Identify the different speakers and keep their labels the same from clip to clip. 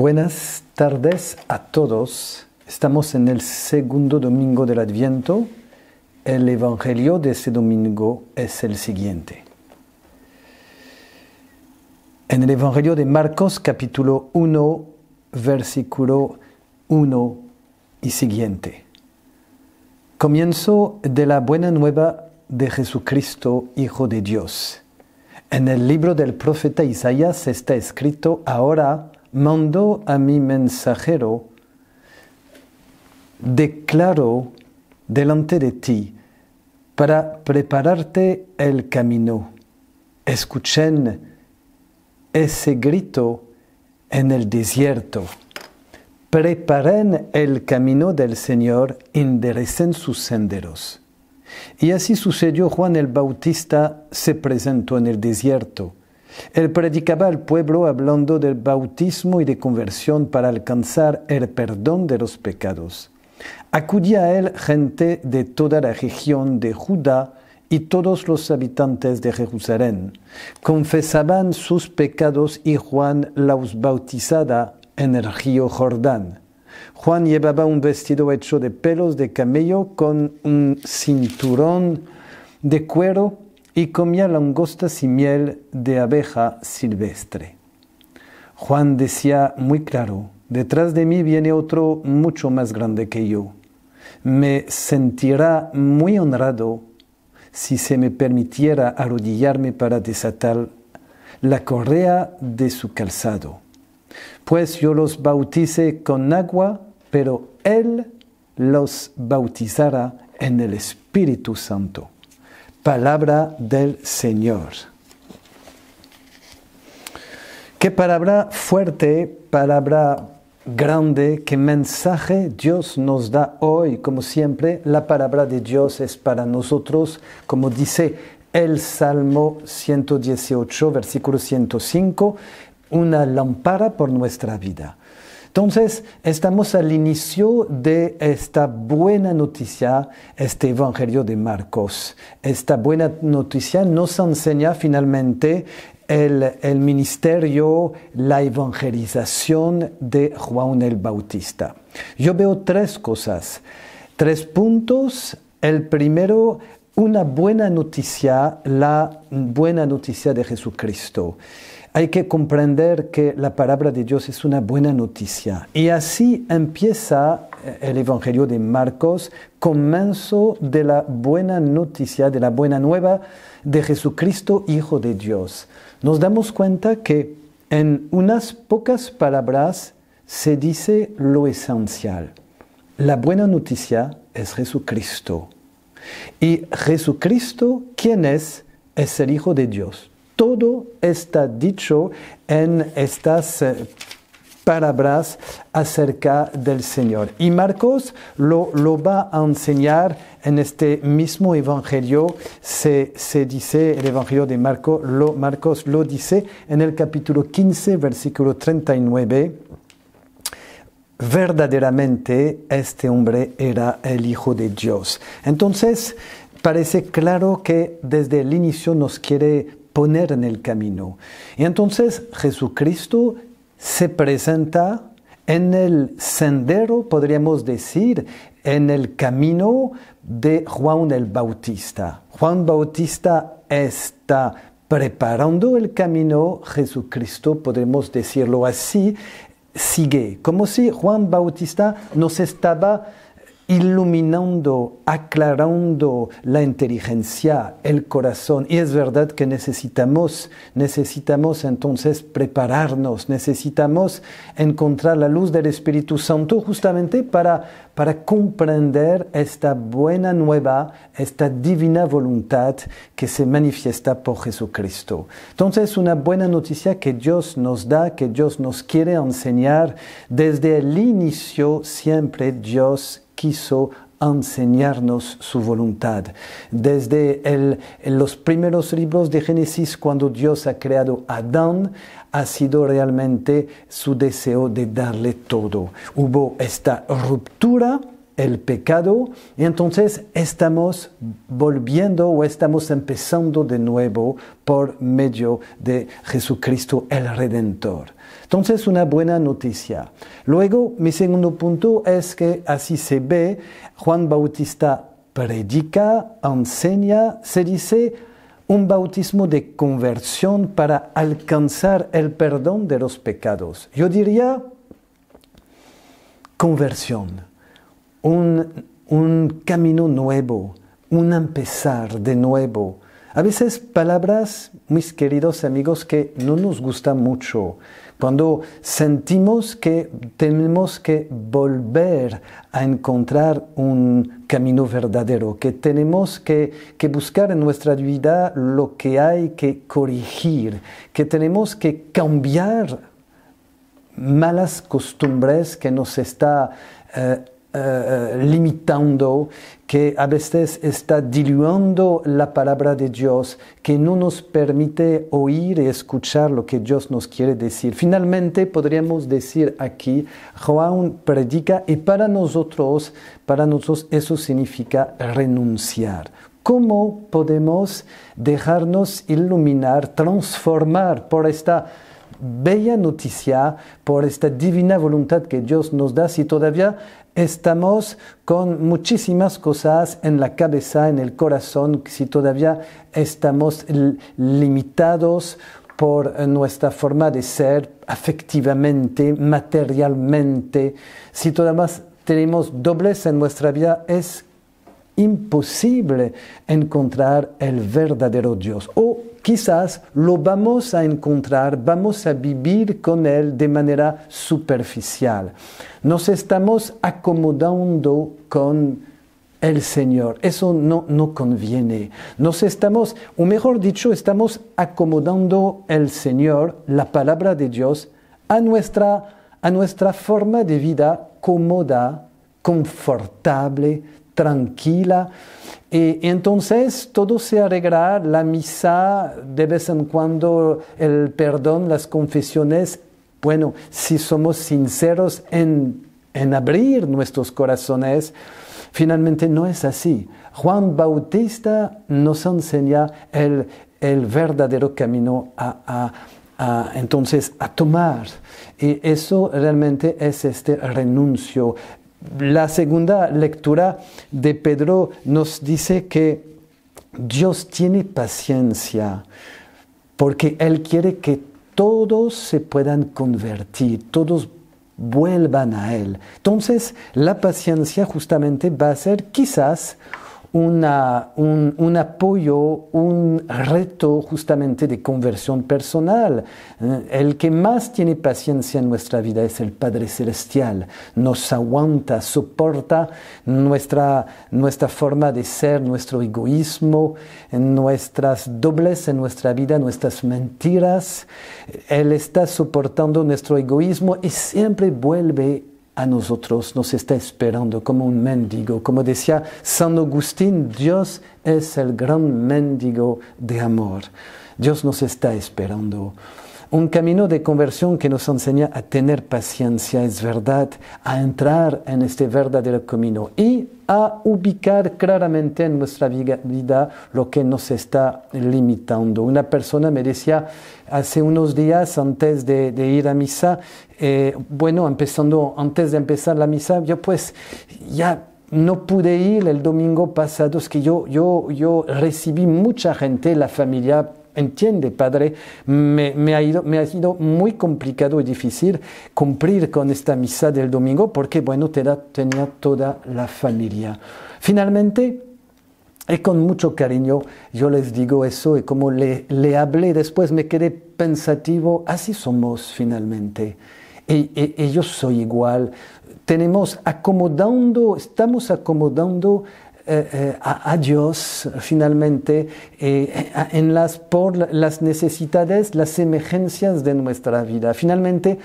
Speaker 1: Buenas tardes a todos. Estamos en el segundo domingo del Adviento. El Evangelio de este domingo es el siguiente. En el Evangelio de Marcos capítulo 1, versículo 1 y siguiente. Comienzo de la buena nueva de Jesucristo, Hijo de Dios. En el libro del profeta Isaías está escrito ahora mandó a mi mensajero, declaro delante de ti para prepararte el camino. Escuchen ese grito en el desierto. Preparen el camino del Señor, enderecen sus senderos. Y así sucedió Juan el Bautista, se presentó en el desierto él predicaba al pueblo hablando del bautismo y de conversión para alcanzar el perdón de los pecados. Acudía a él gente de toda la región de Judá y todos los habitantes de Jerusalén. Confesaban sus pecados y Juan los bautizaba en el río Jordán. Juan llevaba un vestido hecho de pelos de camello con un cinturón de cuero y comía langostas y miel de abeja silvestre. Juan decía muy claro, detrás de mí viene otro mucho más grande que yo. Me sentirá muy honrado si se me permitiera arrodillarme para desatar la correa de su calzado. Pues yo los bauticé con agua, pero Él los bautizará en el Espíritu Santo palabra del Señor. Qué palabra fuerte, palabra grande, qué mensaje Dios nos da hoy. Como siempre, la palabra de Dios es para nosotros, como dice el Salmo 118, versículo 105, una lámpara por nuestra vida entonces, estamos al inicio de esta buena noticia, este Evangelio de Marcos. Esta buena noticia nos enseña finalmente el, ministerio, la evangelización de Juan el Bautista. Yo veo tres cosas, tres puntos. El primero, una buena noticia, la buena noticia de Jesucristo. Hay que comprender que la palabra de Dios es una buena noticia. Y así empieza eh, el Evangelio de Marcos, comienzo de la buena noticia, de la buena nueva de Jesucristo, Hijo de Dios. Nos damos cuenta que en unas pocas palabras se dice lo esencial. La buena noticia es Jesucristo. Y Jesucristo, ¿quién es? Es el Hijo de Dios. Todo está dicho en estas eh, palabras acerca del Señor. Y Marcos lo, va a enseñar en este mismo evangelio. Se, dice, el evangelio de Marcos lo, Marcos lo dice en el capítulo 15, versículo 39. Verdaderamente este hombre era el Hijo de Dios. Entonces, parece claro que desde el inicio nos quiere poner en el camino. Y entonces Jesucristo se presenta en el sendero, podríamos decir, en el camino de Juan el Bautista. Juan Bautista está preparando el camino, Jesucristo, podemos decirlo así, sigue, como si Juan Bautista nos estaba iluminando, aclarando la inteligencia, el corazón. Y es verdad que necesitamos, necesitamos entonces prepararnos, necesitamos encontrar la luz del Espíritu Santo justamente para, para comprender esta buena nueva, esta divina voluntad que se manifiesta por Jesucristo. Entonces, una buena noticia que Dios nos da, que Dios nos quiere enseñar desde el inicio, siempre Dios quiso enseñarnos su voluntad. Desde los primeros libros de Génesis, cuando Dios ha creado a Adán, ha sido realmente su deseo de darle todo. Hubo esta ruptura el pecado, y entonces estamos volviendo o estamos empezando de nuevo por medio de Jesucristo el Redentor. Entonces, una buena noticia. Luego, mi segundo punto es que así se ve, Juan Bautista predica, enseña, se dice un bautismo de conversión para alcanzar el perdón de los pecados. Yo diría conversión un, camino nuevo, un empezar de nuevo. A veces palabras, mis queridos amigos, que no nos gustan mucho. Cuando sentimos que tenemos que volver a encontrar un camino verdadero, que tenemos que, buscar en nuestra vida lo que hay que corregir, que tenemos que cambiar malas costumbres que nos está eh, eh, eh, limitando, que a veces está diluyendo la palabra de Dios, que no nos permite oír y escuchar lo que Dios nos quiere decir. Finalmente, podríamos decir aquí, Juan predica y para nosotros, para nosotros eso significa renunciar. ¿Cómo podemos dejarnos iluminar, transformar por esta bella noticia, por esta divina voluntad que Dios nos da si todavía estamos con muchísimas cosas en la cabeza, en el corazón, si todavía estamos limitados por eh, nuestra forma de ser afectivamente, materialmente, si todavía tenemos dobles en nuestra vida, es imposible encontrar el verdadero Dios quizás lo vamos a encontrar, vamos a vivir con él de manera superficial. Nos estamos acomodando con el Señor. Eso no, no conviene. Nos estamos, o mejor dicho, estamos acomodando el Señor, la palabra de Dios, a nuestra, a nuestra forma de vida cómoda, confortable, tranquila. Y entonces todo se arregla, la misa de vez en cuando, el perdón, las confesiones. Bueno, si somos sinceros en, en abrir nuestros corazones, finalmente no es así. Juan Bautista nos enseña el, verdadero camino a, entonces a tomar. Y eso realmente es este renuncio, la segunda lectura de Pedro nos dice que Dios tiene paciencia porque Él quiere que todos se puedan convertir, todos vuelvan a Él. Entonces, la paciencia justamente va a ser quizás un, apoyo, un reto justamente de conversión personal. Eh, el que más tiene paciencia en nuestra vida es el Padre Celestial. Nos aguanta, soporta nuestra, nuestra forma de ser, nuestro egoísmo, nuestras dobles en nuestra vida, nuestras mentiras. Él está soportando nuestro egoísmo y siempre vuelve a nosotros nos está esperando como un mendigo. Como decía San Agustín, Dios es el gran mendigo de amor. Dios nos está esperando. Un camino de conversión que nos enseña a tener paciencia, es verdad, a entrar en este verdadero camino y a ubicar claramente en nuestra vida lo que nos está limitando. Una persona me decía hace unos días antes de, ir a misa, eh, bueno, empezando, antes de empezar la misa, yo pues ya no pude ir el domingo pasado, es que yo, yo, yo recibí mucha gente, la familia entiende, Padre, me, ha ido, me ha sido muy complicado y difícil cumplir con esta misa del domingo porque, bueno, tenía toda la familia. Finalmente, y con mucho cariño yo les digo eso y como le, le hablé después me quedé pensativo, así somos finalmente. E, e, ellos y yo soy igual. Tenemos acomodando, estamos acomodando eh, eh, a, Dios finalmente eh, en las, por las necesidades, las emergencias de nuestra vida. Finalmente,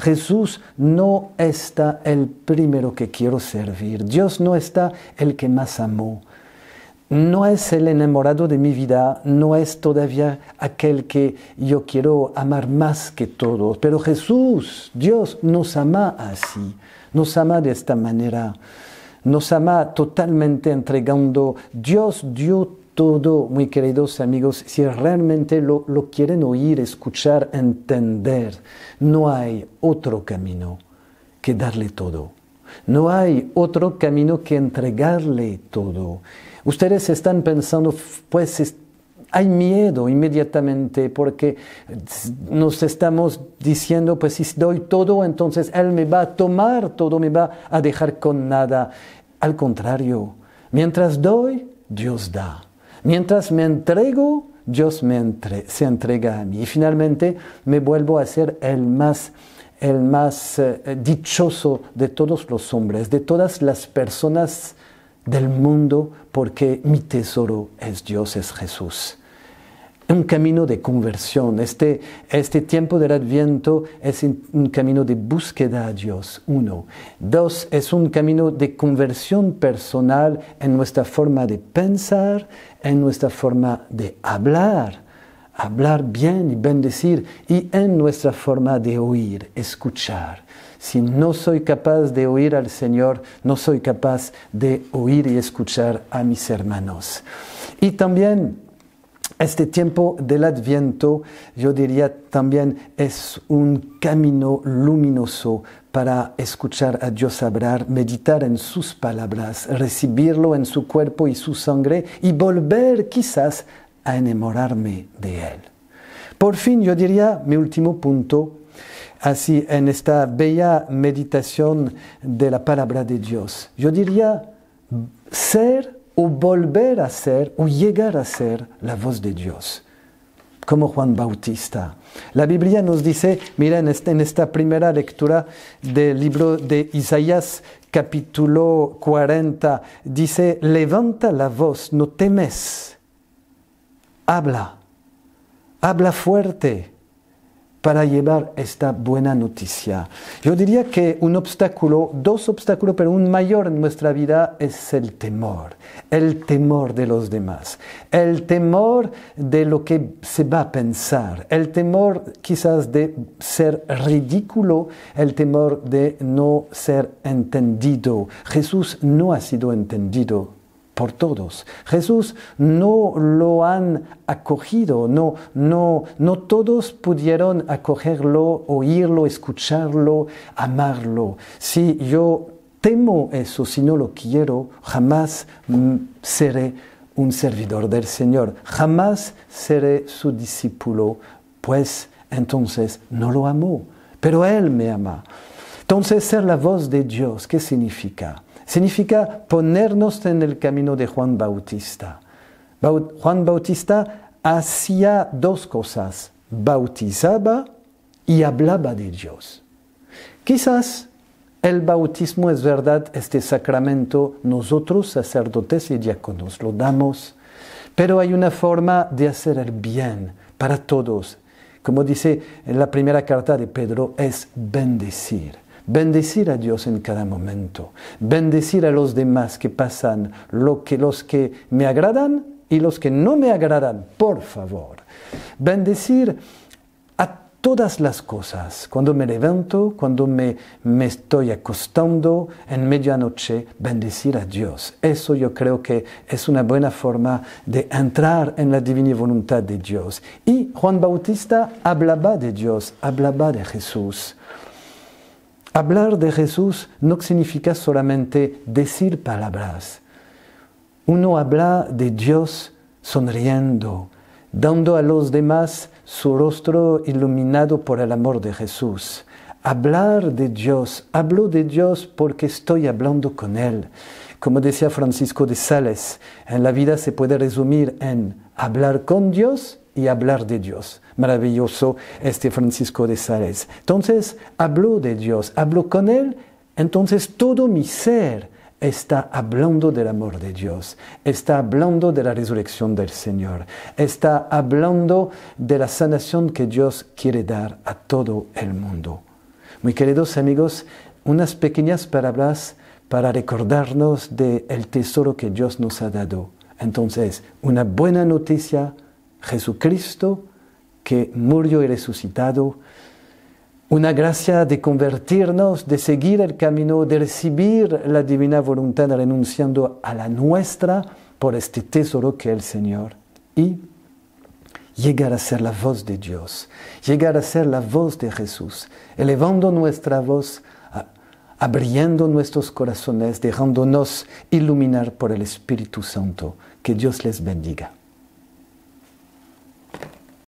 Speaker 1: Jesús no está el primero que quiero servir. Dios no está el que más amó. No es el enamorado de mi vida, no es todavía aquel que yo quiero amar más que todos. Pero Jesús, Dios, nos ama así, nos ama de esta manera nos ama totalmente entregando. Dios dio todo, muy queridos amigos, si realmente lo, quieren oír, escuchar, entender, no hay otro camino que darle todo. No hay otro camino que entregarle todo. Ustedes están pensando, pues hay miedo inmediatamente porque eh, nos estamos diciendo, pues si doy todo, entonces Él me va a tomar todo, me va a dejar con nada. Al contrario, mientras doy, Dios da. Mientras me entrego, Dios me se entrega a mí. Y finalmente me vuelvo a ser el más el más eh, dichoso de todos los hombres, de todas las personas del mundo porque mi tesoro es Dios, es Jesús. Un camino de conversión. Este, este tiempo del adviento es un camino de búsqueda a Dios, uno. Dos, es un camino de conversión personal en nuestra forma de pensar, en nuestra forma de hablar, hablar bien y bendecir, y en nuestra forma de oír, escuchar. Si no soy capaz de oír al Señor, no soy capaz de oír y escuchar a mis hermanos. Y también este tiempo del adviento, yo diría también, es un camino luminoso para escuchar a Dios hablar, meditar en sus palabras, recibirlo en su cuerpo y su sangre y volver quizás a enamorarme de Él. Por fin, yo diría mi último punto, así en esta bella meditación de la palabra de Dios. Yo diría ser o volver a ser o llegar a ser la voz de Dios, como Juan Bautista. La Biblia nos dice, mira en, este, esta primera lectura del libro de Isaías capítulo 40, dice, levanta la voz, no temes, habla, habla fuerte para llevar esta buena noticia. Yo diría que un obstáculo, dos obstáculos, pero un mayor en nuestra vida es el temor, el temor de los demás, el temor de lo que se va a pensar, el temor quizás de ser ridículo, el temor de no ser entendido. Jesús no ha sido entendido por todos. Jesús no lo han acogido, no, no, no todos pudieron acogerlo, oírlo, escucharlo, amarlo. Si yo temo eso, si no lo quiero, jamás mm, seré un servidor del Señor, jamás seré su discípulo, pues entonces no lo amo, pero Él me ama. Entonces ser la voz de Dios, ¿qué significa? Significa ponernos en el camino de Juan Bautista. Juan Bautista hacía dos cosas, bautizaba y hablaba de Dios. Quizás el bautismo es verdad, este sacramento nosotros, sacerdotes y diáconos, lo damos, pero hay una forma de hacer el bien para todos. Como dice la primera carta de Pedro, es bendecir. Bendecir a Dios en cada momento. Bendecir a los demás que pasan, lo que, los que me agradan y los que no me agradan, por favor. Bendecir a todas las cosas. Cuando me levanto, cuando me, me estoy acostando en medianoche, bendecir a Dios. Eso yo creo que es una buena forma de entrar en la divina voluntad de Dios. Y Juan Bautista hablaba de Dios, hablaba de Jesús. Hablar de Jesús no significa solamente decir palabras. Uno habla de Dios sonriendo, dando a los demás su rostro iluminado por el amor de Jesús. Hablar de Dios, hablo de Dios porque estoy hablando con Él. Como decía Francisco de Sales, en la vida se puede resumir en hablar con Dios y hablar de Dios maravilloso este Francisco de Sales. Entonces habló de Dios, habló con él, entonces todo mi ser está hablando del amor de Dios, está hablando de la resurrección del Señor, está hablando de la sanación que Dios quiere dar a todo el mundo. Muy queridos amigos, unas pequeñas palabras para recordarnos del tesoro que Dios nos ha dado. Entonces, una buena noticia, Jesucristo que murió y resucitado, una gracia de convertirnos, de seguir el camino, de recibir la divina voluntad renunciando a la nuestra por este tesoro que es el Señor. Y llegar a ser la voz de Dios, llegar a ser la voz de Jesús, elevando nuestra voz, abriendo nuestros corazones, dejándonos iluminar por el Espíritu Santo. Que Dios les bendiga.